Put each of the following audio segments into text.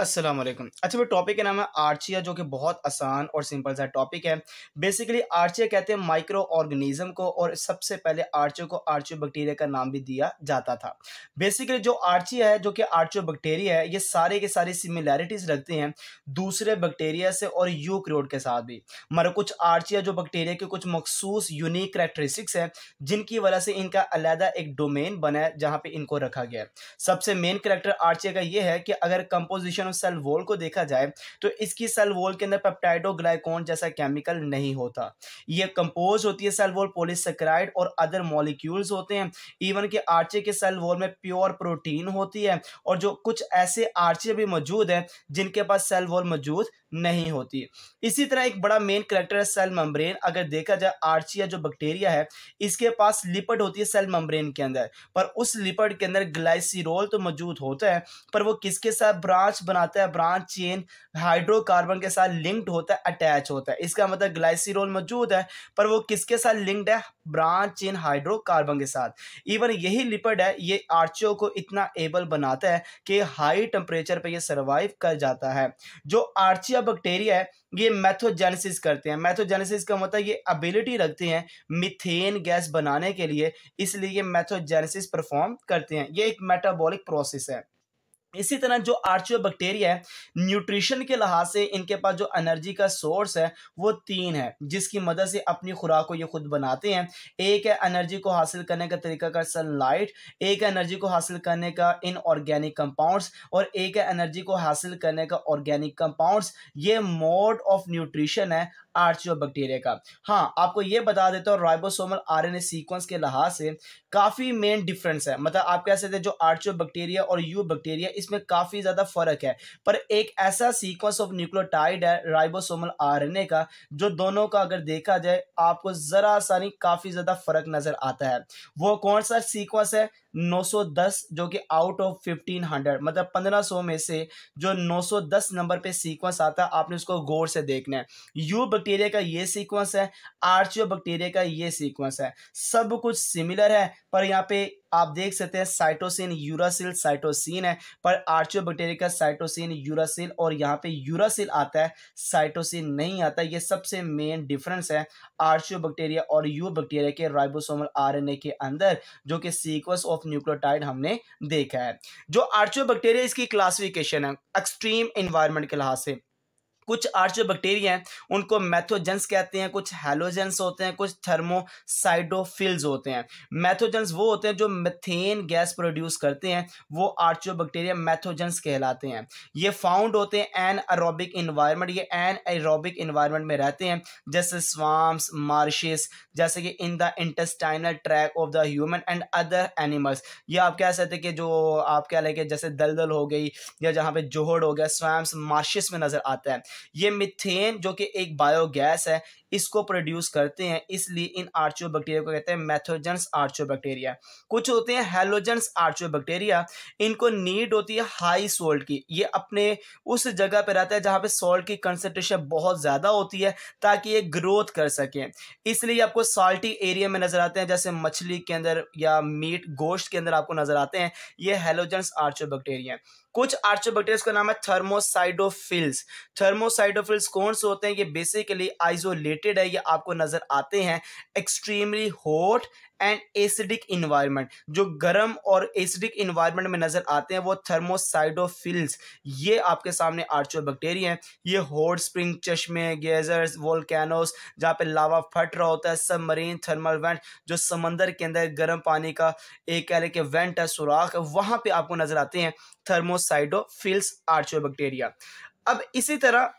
असलम अच्छा मेरे टॉपिक का नाम है आर्चिया जो कि बहुत आसान और सिंपल सा टॉपिक है बेसिकली आर्चिया कहते हैं माइक्रो ऑर्गेनिज्म को और सबसे पहले आर्चियो को आर्चियो बैक्टीरिया का नाम भी दिया जाता था बेसिकली जो आर्चिया है जो कि आर्चियो बैक्टीरिया है ये सारे के सारे सिमिलैरिटीज रखते हैं दूसरे बैक्टीरिया से और यूक्रियोट के साथ भी मगर कुछ आर्चिया जो बैक्टीरिया के कुछ मखसूस यूनिक करेक्टरिस्टिक्स हैं जिनकी वजह से इनका अलहदा एक डोमेन बना है जहाँ पे इनको रखा गया है सबसे मेन करेक्टर आर्चिया का ये है कि अगर composition composition of cell wall को देखा जाए तो इसकी सेल वॉल के अंदर पेप्टाइडोग्लाइकोन जैसा केमिकल नहीं होता ये कंपोज होती है सेल वॉल पोलिसक्राइड और अदर मॉलिक्यूल्स होते हैं इवन के आर्चे के सेल वॉल में प्योर प्रोटीन होती है और जो कुछ ऐसे आर्चे भी मौजूद हैं जिनके पास सेल वॉल मौजूद नहीं होती इसी तरह एक बड़ा मेन करेक्टर है सेल मम्ब्रेन अगर देखा जाए आर्चिया जो बैक्टीरिया है इसके पास लिपड होती है सेल मम्ब्रेन के अंदर पर उस लिपड के अंदर ग्लाइसिरोल तो मौजूद होता है पर वो किसके साथ ब्रांच बनाता है ब्रांच चेन हाइड्रोकार्बन के साथ लिंक्ड होता है अटैच होता है इसका मतलब ग्लाइसिरोल मौजूद है पर वो किसके साथ लिंक्ड है ब्रांच चेन हाइड्रोकार्बन के साथ इवन यही लिपड है ये आर्चियो को इतना एबल बनाता है कि हाई टेम्परेचर पर यह सर्वाइव कर जाता है जो आर्चिया बैक्टीरिया है ये मैथोजेनेसिस करते हैं मैथोजेनेसिस का मतलब ये एबिलिटी रखते हैं मिथेन गैस बनाने के लिए इसलिए मैथोजेनेसिस परफॉर्म करते हैं ये एक मेटाबॉलिक प्रोसेस है इसी तरह जो आर्चियो बैक्टीरिया है न्यूट्रिशन के लिहाज से इनके पास जो एनर्जी का सोर्स है वो तीन है जिसकी मदद से अपनी खुराक को ये खुद बनाते हैं एक है एनर्जी को हासिल करने का तरीका का सनलाइट एक है एनर्जी को हासिल करने का इन ऑर्गेनिक कंपाउंड्स और एक है एनर्जी को हासिल करने का ऑर्गेनिक कंपाउंड्स ये मोड ऑफ न्यूट्रिशन है आर्चियो बैक्टीरिया का हाँ आपको ये बता देता हूँ राइबोसोमल ए सीक्वेंस के लिहाज से काफ़ी मेन डिफरेंस है मतलब आप कह सकते हैं जो आर्चो बैक्टीरिया और यू बैक्टीरिया इसमें काफ़ी ज़्यादा फर्क है पर एक ऐसा सीक्वेंस ऑफ न्यूक्लियोटाइड है राइबोसोमल आर एन ए का जो दोनों का अगर देखा जाए आपको ज़रा सा नहीं काफ़ी ज़्यादा फर्क नज़र आता है वो कौन सा सीक्वेंस है 910 जो कि आउट ऑफ 1500 मतलब 1500 में से जो 910 नंबर पे सीक्वेंस आता है आपने उसको गौर से देखना है यू बैक्टीरिया का ये सीक्वेंस है आर्चियो बैक्टीरिया का ये सीक्वेंस है सब कुछ सिमिलर है पर यहाँ पे आप देख सकते हैं साइटोसिन यूरासिल साइटोसिन है पर आर्चियोबैक्टेरिया का साइटोसिन यूरासिल और यहाँ पे यूरासिल आता है साइटोसिन नहीं आता ये सबसे मेन डिफरेंस है आर्चियोबैक्टेरिया और यू बैक्टेरिया के राइबोसोमल आरएनए के अंदर जो कि सीक्वेंस ऑफ न्यूक्लियोटाइड हमने देखा है जो आर्चियोबैक्टेरिया इसकी क्लासिफिकेशन है एक्सट्रीम इन्वायरमेंट के लिहाज से कुछ आर्चो बैक्टीरिया हैं उनको मैथोजेंस कहते हैं कुछ हेलोजेंस होते हैं कुछ थर्मोसाइडोफिल्स होते हैं मैथोजेंस वो होते हैं जो मिथेन गैस प्रोड्यूस करते हैं वो आर्चो बैक्टीरिया मैथोजेंस कहलाते हैं ये फाउंड होते हैं एन अरोबिक इन्वायरमेंट ये एन एरोबिक इन्वायरमेंट में रहते हैं जैसे स्वाम्स मार्शेस जैसे कि in the intestinal tract of the human and other animals ये आप कह सकते हैं कि जो आप कह लें कि जैसे दलदल हो गई या जहाँ पे जोहड़ हो गया स्वाम्स मार्शेस में नज़र आता है ये मिथेन जो कि एक बायोगैस है इसको प्रोड्यूस करते हैं इसलिए इन आर्चो बैक्टीरिया को कहते हैं मैथोजेंस आर्चो बैक्टीरिया कुछ होते हैं हेलोजेंस आर्चो बैक्टीरिया इनको नीड होती है हाई सोल्ट की ये अपने उस जगह पर रहता है जहाँ पे सॉल्ट की कंसेंट्रेशन बहुत ज़्यादा होती है ताकि ये ग्रोथ कर सकें इसलिए आपको साल्टी एरिया में नज़र आते हैं जैसे मछली के अंदर या मीट गोश्त के अंदर आपको नज़र आते हैं ये हेलोजेंस आर्चो बैक्टीरिया कुछ आर्चो बैक्टीरिया का नाम है थर्मोसाइडोफिल्स थर्मो थर्मोसाइडोफिल्स कौन से होते हैं ये बेसिकली आइसोलेटेड है ये आपको नज़र आते हैं extremely hot and acidic environment जो गर्म और एसिडिक इन्वायरमेंट में नज़र आते हैं वो थर्मोसाइडोफिल्स ये आपके सामने आर्चो बैक्टेरिया हैं ये हॉट स्प्रिंग चश्मे गेजर्स वोल्केनोस जहाँ पे लावा फट रहा होता है सब मरीन थर्मल वेंट जो समंदर के अंदर गर्म पानी का एक कह रहे कि वेंट है सुराख वहाँ पर आपको नज़र आते हैं थर्मोसाइडोफिल्स आर्चो बैक्टेरिया अब इसी तरह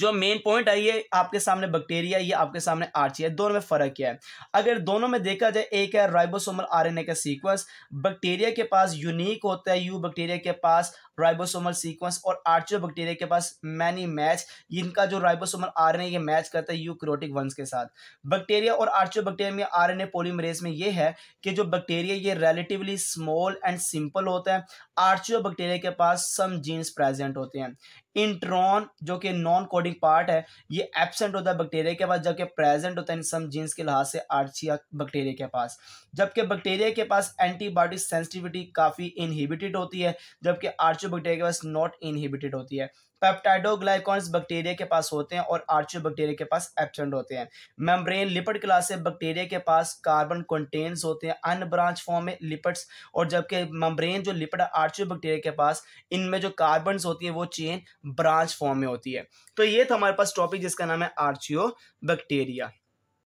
जो मेन पॉइंट आई है आपके सामने बैक्टीरिया या आपके सामने है दोनों में फर्क क्या है अगर दोनों में देखा जाए एक है राइबोसोमल आरएनए का सीक्वेंस बैक्टीरिया के पास यूनिक होता है यू बैक्टीरिया के पास राइबोसोमल सीक्वेंस और आर्चियो बैक्टीरिया के पास मैनी मैच इनका जो राइबोसोमल आरएनए ये मैच करता है यू क्रोटिक वंस के साथ बैक्टीरिया और आर्चियो बैक्टीरिया में आरएनए पॉलीमरेज में ये है कि जो बैक्टीरिया ये रेलेटिवली स्मॉल एंड सिंपल होता है आर्चियो बैक्टीरिया के पास सम जीन्स प्रेजेंट होते हैं इंट्रॉन जो कि नॉन कोडिंग पार्ट है ये एबसेंट होता है बैक्टीरिया के पास जबकि प्रेजेंट होता है इन सम जीन्स के लिहाज से आर्चिया बैक्टीरिया के पास जबकि बैक्टीरिया के पास एंटीबायोटिक सेंसिटिविटी काफ़ी इनहिबिटेड होती है जबकि आर्चियो बैक्टीरिया के पास नॉट इनहिबिटेड होती है पेप्टाइडोग्लाइकॉन्स बैक्टीरिया के पास होते हैं और आर्चो बैक्टीरिया के पास एबसेंट होते हैं मेम्ब्रेन लिपड क्लास है बैक्टीरिया के पास कार्बन कंटेन्स होते हैं अनब्रांच फॉर्म में लिपिड्स और जबकि मेम्ब्रेन जो लिपड आर्चो बैक्टीरिया के पास इनमें जो कार्बन होती है वो चेन ब्रांच फॉर्म में होती है तो ये था हमारे पास टॉपिक जिसका नाम है आर्चियो बैक्टीरिया